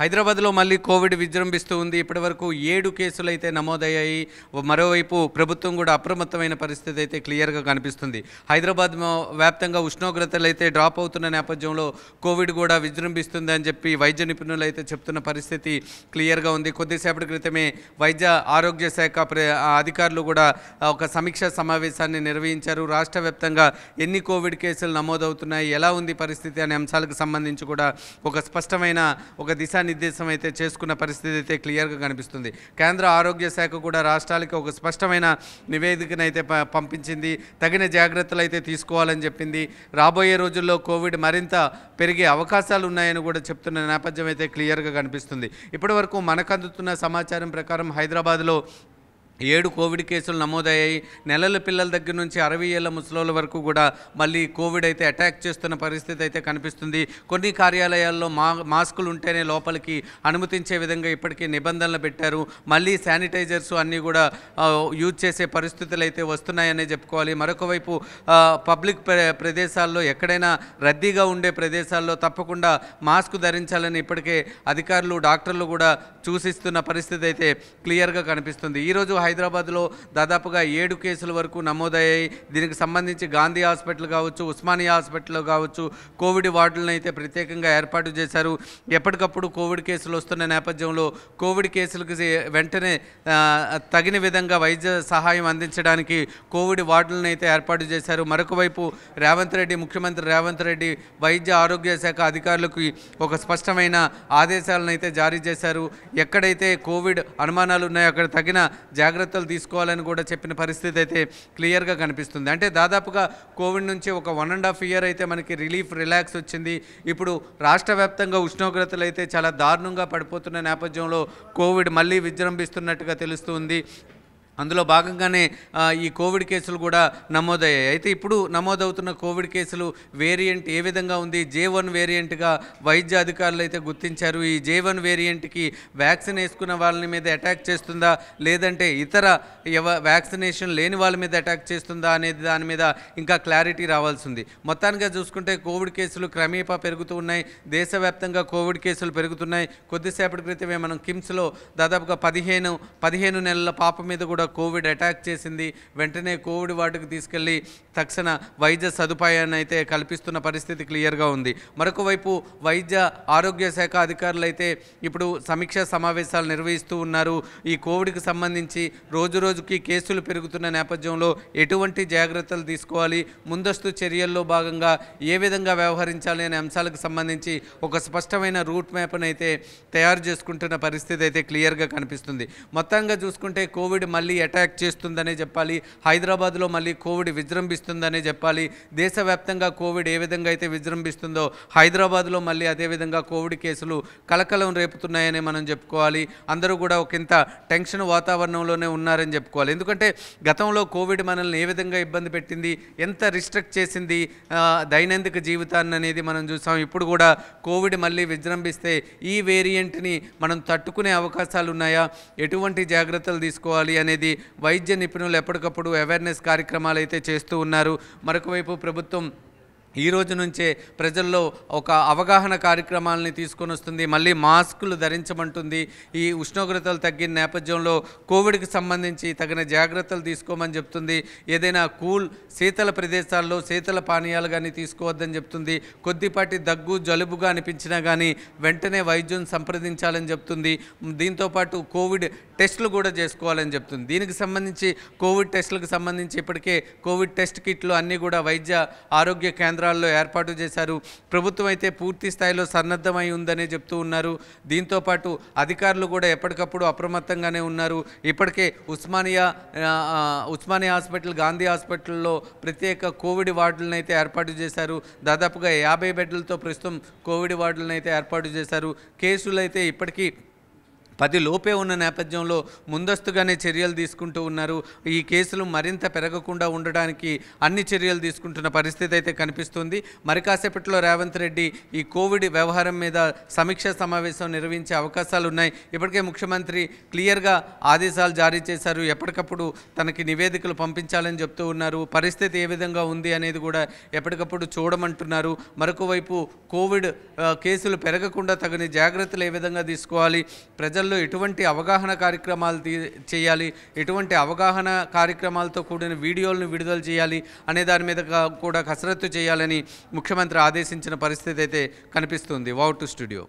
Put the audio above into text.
హైదరాబాద్లో మళ్ళీ కోవిడ్ విజృంభిస్తూ ఉంది ఇప్పటివరకు ఏడు కేసులు అయితే నమోదయ్యాయి మరోవైపు ప్రభుత్వం కూడా అప్రమత్తమైన పరిస్థితి అయితే క్లియర్గా కనిపిస్తుంది హైదరాబాద్ వ్యాప్తంగా ఉష్ణోగ్రతలు అయితే డ్రాప్ అవుతున్న నేపథ్యంలో కోవిడ్ కూడా విజృంభిస్తుంది అని చెప్పి వైద్య నిపుణులు అయితే చెప్తున్న పరిస్థితి క్లియర్గా ఉంది కొద్దిసేపటి క్రితమే వైద్య ఆరోగ్య శాఖ అధికారులు కూడా ఒక సమీక్షా సమావేశాన్ని నిర్వహించారు రాష్ట్ర వ్యాప్తంగా ఎన్ని కోవిడ్ కేసులు నమోదవుతున్నాయి ఎలా ఉంది పరిస్థితి అనే అంశాలకు సంబంధించి కూడా ఒక స్పష్టమైన ఒక దిశ దిశానిర్దేశం అయితే చేసుకున్న పరిస్థితి అయితే క్లియర్గా కనిపిస్తుంది కేంద్ర ఆరోగ్య శాఖ కూడా రాష్ట్రాలకి ఒక స్పష్టమైన నివేదికను అయితే పంపించింది తగిన జాగ్రత్తలు అయితే తీసుకోవాలని చెప్పింది రాబోయే రోజుల్లో కోవిడ్ మరింత పెరిగే అవకాశాలు ఉన్నాయని కూడా చెప్తున్న నేపథ్యం అయితే క్లియర్గా కనిపిస్తుంది ఇప్పటివరకు మనకు అందుతున్న సమాచారం ప్రకారం హైదరాబాద్లో ఏడు కోవిడ్ కేసులు నమోదయ్యాయి నెలల పిల్లల దగ్గర నుంచి అరవై ఏళ్ళ ముసలోళ్ళ వరకు కూడా మళ్ళీ కోవిడ్ అయితే అటాక్ చేస్తున్న పరిస్థితి అయితే కనిపిస్తుంది కొన్ని కార్యాలయాల్లో మా మాస్కులు ఉంటేనే లోపలికి అనుమతించే విధంగా ఇప్పటికీ నిబంధనలు పెట్టారు మళ్ళీ శానిటైజర్స్ అన్నీ కూడా యూజ్ చేసే పరిస్థితులు అయితే వస్తున్నాయనే చెప్పుకోవాలి మరొక వైపు పబ్లిక్ ప్రదేశాల్లో ఎక్కడైనా రద్దీగా ఉండే ప్రదేశాల్లో తప్పకుండా మాస్క్ ధరించాలని ఇప్పటికే అధికారులు డాక్టర్లు కూడా చూసిస్తున్న పరిస్థితి అయితే క్లియర్గా కనిపిస్తుంది ఈరోజు హైదరాబాద్లో దాదాపుగా ఏడు కేసుల వరకు నమోదయ్యాయి దీనికి సంబంధించి గాంధీ హాస్పిటల్ కావచ్చు ఉస్మానియా హాస్పిటల్ కావచ్చు కోవిడ్ వార్డులను అయితే ప్రత్యేకంగా ఏర్పాటు చేశారు ఎప్పటికప్పుడు కోవిడ్ కేసులు వస్తున్న నేపథ్యంలో కోవిడ్ కేసులకు వెంటనే తగిన విధంగా వైద్య సహాయం అందించడానికి కోవిడ్ వార్డులను అయితే ఏర్పాటు చేశారు మరొక వైపు రేవంత్ రెడ్డి ముఖ్యమంత్రి రేవంత్ రెడ్డి వైద్య ఆరోగ్య శాఖ అధికారులకు ఒక స్పష్టమైన ఆదేశాలను అయితే జారీ చేశారు ఎక్కడైతే కోవిడ్ అనుమానాలు ఉన్నాయో అక్కడ తగిన జాగ్రత్త జాగ్రత్తలు తీసుకోవాలని కూడా చెప్పిన పరిస్థితి అయితే క్లియర్గా కనిపిస్తుంది అంటే దాదాపుగా కోవిడ్ నుంచి ఒక వన్ అండ్ హాఫ్ ఇయర్ అయితే మనకి రిలీఫ్ రిలాక్స్ వచ్చింది ఇప్పుడు రాష్ట్ర వ్యాప్తంగా ఉష్ణోగ్రతలు అయితే చాలా దారుణంగా పడిపోతున్న నేపథ్యంలో కోవిడ్ మళ్ళీ విజృంభిస్తున్నట్టుగా తెలుస్తుంది అందులో భాగంగానే ఈ కోవిడ్ కేసులు కూడా నమోదయ్యాయి అయితే ఇప్పుడు నమోదవుతున్న కోవిడ్ కేసులు వేరియంట్ ఏ విధంగా ఉంది జే వన్ వేరియంట్గా వైద్య అధికారులు అయితే గుర్తించారు ఈ జే వన్ వేరియంట్కి వ్యాక్సిన్ వేసుకున్న వాళ్ళ మీద అటాక్ చేస్తుందా లేదంటే ఇతర ఎవ వ్యాక్సినేషన్ లేని వాళ్ళ మీద అటాక్ చేస్తుందా అనేది దాని మీద ఇంకా క్లారిటీ రావాల్సి ఉంది చూసుకుంటే కోవిడ్ కేసులు క్రమేపా పెరుగుతూ ఉన్నాయి దేశవ్యాప్తంగా కోవిడ్ కేసులు పెరుగుతున్నాయి కొద్దిసేపటి క్రితమే మనం కిమ్స్లో దాదాపుగా పదిహేను పదిహేను నెలల పాప మీద కూడా కోవిడ్ అటాక్ చేసింది వెంటనే కోవిడ్ వార్డుకు తీసుకెళ్లి తక్షణ వైద్య సదుపాయాన్ని అయితే కల్పిస్తున్న పరిస్థితి క్లియర్గా ఉంది మరొక వైపు వైద్య ఆరోగ్య శాఖ అధికారులు అయితే ఇప్పుడు సమీక్షా సమావేశాలు నిర్వహిస్తూ ఉన్నారు ఈ కోవిడ్కి సంబంధించి రోజు రోజుకి కేసులు పెరుగుతున్న నేపథ్యంలో ఎటువంటి జాగ్రత్తలు తీసుకోవాలి ముందస్తు చర్యల్లో భాగంగా ఏ విధంగా వ్యవహరించాలి అనే అంశాలకు సంబంధించి ఒక స్పష్టమైన రూట్ మ్యాప్ను అయితే తయారు చేసుకుంటున్న పరిస్థితి అయితే క్లియర్గా కనిపిస్తుంది మొత్తంగా చూసుకుంటే కోవిడ్ మళ్ళీ అటాక్ చేస్తుందనే చెప్పాలి హైదరాబాద్లో మళ్ళీ కోవిడ్ విజృంభిస్తుందనే చెప్పాలి దేశవ్యాప్తంగా కోవిడ్ ఏ విధంగా అయితే విజృంభిస్తుందో హైదరాబాద్లో మళ్ళీ అదేవిధంగా కోవిడ్ కేసులు కలకలం రేపుతున్నాయని మనం చెప్పుకోవాలి అందరూ కూడా ఒకంత టెన్షన్ వాతావరణంలోనే ఉన్నారని చెప్పుకోవాలి ఎందుకంటే గతంలో కోవిడ్ మనల్ని ఏ విధంగా ఇబ్బంది పెట్టింది ఎంత రిస్ట్రిక్ట్ చేసింది దైనందిక జీవితాన్ని అనేది మనం చూసాం ఇప్పుడు కూడా కోవిడ్ మళ్ళీ విజృంభిస్తే ఈ వేరియంట్ని మనం తట్టుకునే అవకాశాలు ఉన్నాయా ఎటువంటి జాగ్రత్తలు తీసుకోవాలి అనేది జరిగింది వైద్య నిపుణులు ఎప్పటికప్పుడు అవేర్నెస్ కార్యక్రమాలు అయితే చేస్తూ ఉన్నారు మరొకవైపు ప్రభుత్వం ఈ రోజు నుంచే ప్రజల్లో ఒక అవగాహన కార్యక్రమాలని తీసుకొని వస్తుంది మళ్ళీ మాస్కులు ధరించమంటుంది ఈ ఉష్ణోగ్రతలు తగ్గిన నేపథ్యంలో కోవిడ్కి సంబంధించి తగిన జాగ్రత్తలు తీసుకోమని చెప్తుంది ఏదైనా కూల్ శీతల ప్రదేశాల్లో శీతల పానీయాలు కానీ తీసుకోవద్దని చెప్తుంది కొద్దిపాటి దగ్గు జలుబుగా అనిపించినా కానీ వెంటనే వైద్యం సంప్రదించాలని చెప్తుంది దీంతోపాటు కోవిడ్ టెస్టులు కూడా చేసుకోవాలని చెప్తుంది దీనికి సంబంధించి కోవిడ్ టెస్టులకు సంబంధించి ఇప్పటికే కోవిడ్ టెస్ట్ కిట్లు అన్నీ కూడా వైద్య ఆరోగ్య కేంద్రాలు కేంద్రాల్లో ఏర్పాటు చేశారు ప్రభుత్వం అయితే పూర్తి స్థాయిలో సన్నద్ధమై ఉందనే చెప్తూ ఉన్నారు దీంతోపాటు అధికారులు కూడా ఎప్పటికప్పుడు అప్రమత్తంగానే ఉన్నారు ఇప్పటికే ఉస్మానియా ఉస్మానియా హాస్పిటల్ గాంధీ హాస్పిటల్లో ప్రత్యేక కోవిడ్ వార్డులను అయితే ఏర్పాటు చేశారు దాదాపుగా యాభై బెడ్లతో ప్రస్తుతం కోవిడ్ వార్డులను అయితే ఏర్పాటు చేశారు కేసులు అయితే ఇప్పటికీ పది లోపే ఉన్న నేపథ్యంలో ముందస్తుగానే చర్యలు తీసుకుంటూ ఉన్నారు ఈ కేసులు మరింత పెరగకుండా ఉండడానికి అన్ని చర్యలు తీసుకుంటున్న పరిస్థితి అయితే కనిపిస్తుంది మరి కాసేపట్లో రేవంత్ రెడ్డి ఈ కోవిడ్ వ్యవహారం మీద సమీక్ష సమావేశం నిర్వహించే అవకాశాలు ఉన్నాయి ఇప్పటికే ముఖ్యమంత్రి క్లియర్గా ఆదేశాలు జారీ చేశారు ఎప్పటికప్పుడు తనకి నివేదికలు పంపించాలని చెప్తూ ఉన్నారు పరిస్థితి ఏ విధంగా ఉంది అనేది కూడా ఎప్పటికప్పుడు చూడమంటున్నారు మరొకవైపు కోవిడ్ కేసులు పెరగకుండా తగిన జాగ్రత్తలు ఏ విధంగా తీసుకోవాలి ప్రజలు ప్రజల్లో ఎటువంటి అవగాహన కార్యక్రమాలు చేయాలి ఎటువంటి అవగాహన కార్యక్రమాలతో కూడిన వీడియోలను విడుదల చేయాలి అనే దాని మీద కూడా కసరత్తు చేయాలని ముఖ్యమంత్రి ఆదేశించిన పరిస్థితి అయితే కనిపిస్తుంది వౌటు టు స్టూడియో